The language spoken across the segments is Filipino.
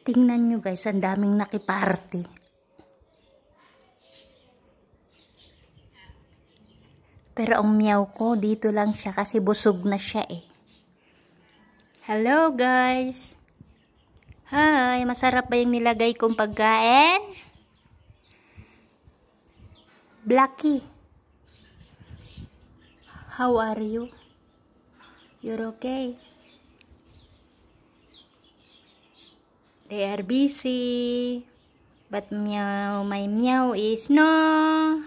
Tingnan nyo guys, ang daming nakiparty. Pero ang meow ko, dito lang siya kasi busog na siya eh. Hello guys! Hi! Masarap ba yung nilagay kong pagkain? Blackie! How are you? You're okay? They are busy. But meow, my meow is no.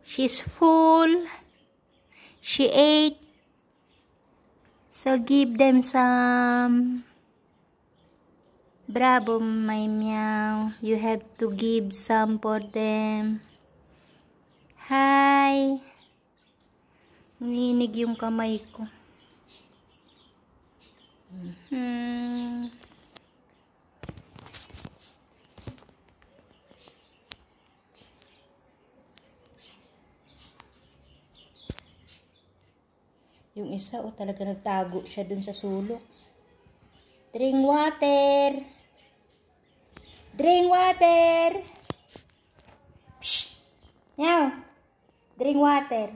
She's full. She ate. So give them some. Bravo, my meow. You have to give some for them. Hi. Ninig yung kamay ko. Mm -hmm. Yung isa, o oh, talaga nagtago siya dun sa sulok. Drink water! Drink water! Psh! Now! Drink water!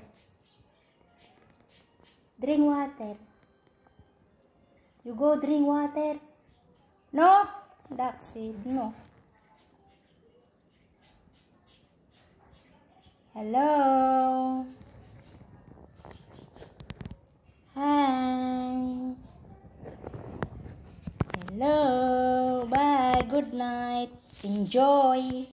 Drink water! You go drink water! No! Duckseed, said no. Hello! Hello. Bye. Good night. Enjoy.